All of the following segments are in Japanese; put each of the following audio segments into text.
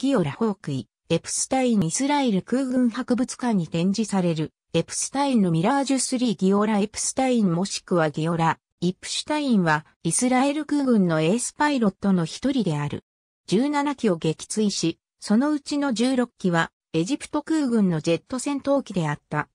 キオラ・ホークイ、エプスタインイスラエル空軍博物館に展示される、エプスタインのミラージュ3ギオラ・エプスタインもしくはギオラ、イプシュタインは、イスラエル空軍のエースパイロットの一人である。17機を撃墜し、そのうちの16機は、エジプト空軍のジェット戦闘機であった。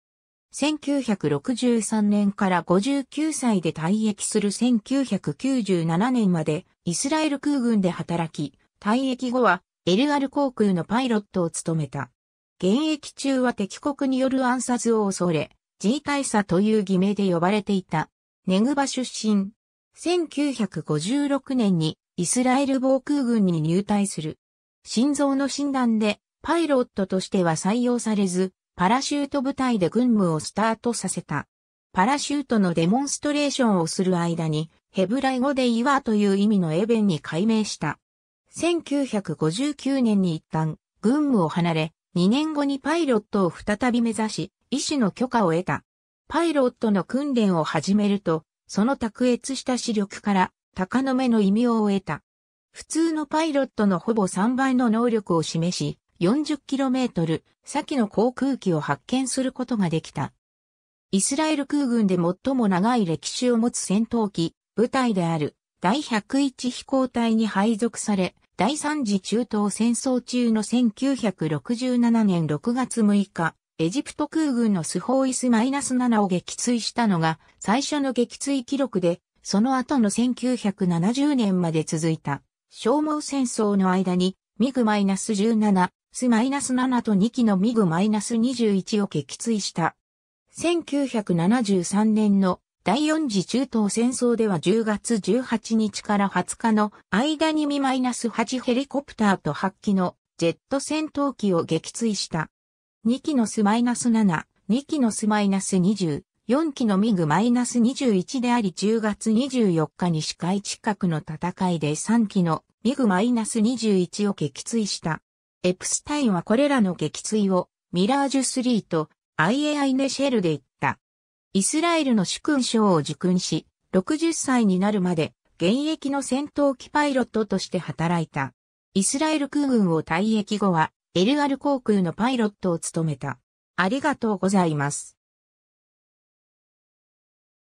1963年から59歳で退役する1997年まで、イスラエル空軍で働き、退役後はエルアル航空のパイロットを務めた。現役中は敵国による暗殺を恐れ、G 大佐という偽名で呼ばれていた。ネグバ出身。1956年にイスラエル防空軍に入隊する。心臓の診断でパイロットとしては採用されず、パラシュート部隊で軍務をスタートさせた。パラシュートのデモンストレーションをする間に、ヘブライ語で岩という意味のエベンに改名した。1959年に一旦、軍務を離れ、2年後にパイロットを再び目指し、医師の許可を得た。パイロットの訓練を始めると、その卓越した視力から、鷹の目の異名を得た。普通のパイロットのほぼ3倍の能力を示し、40km 先の航空機を発見することができた。イスラエル空軍で最も長い歴史を持つ戦闘機、部隊である第101飛行隊に配属され、第三次中東戦争中の1967年6月6日、エジプト空軍のスホーイスマイナス -7 を撃墜したのが最初の撃墜記録で、その後の1970年まで続いた消耗戦争の間にミグマ -17、スマイナス -7 と2機のミグマイナス -21 を撃墜した。1973年の第四次中東戦争では10月18日から20日の間にミ -8 ヘリコプターと8機のジェット戦闘機を撃墜した。2機のス -7、2機のス -20、4機のミグ -21 であり10月24日に視界近くの戦いで3機のミグ -21 を撃墜した。エプスタインはこれらの撃墜をミラージュ3と IAI ネシェルで言った。イスラエルの主君賞を受勲し、60歳になるまで現役の戦闘機パイロットとして働いた。イスラエル空軍を退役後は、エルアル航空のパイロットを務めた。ありがとうございます。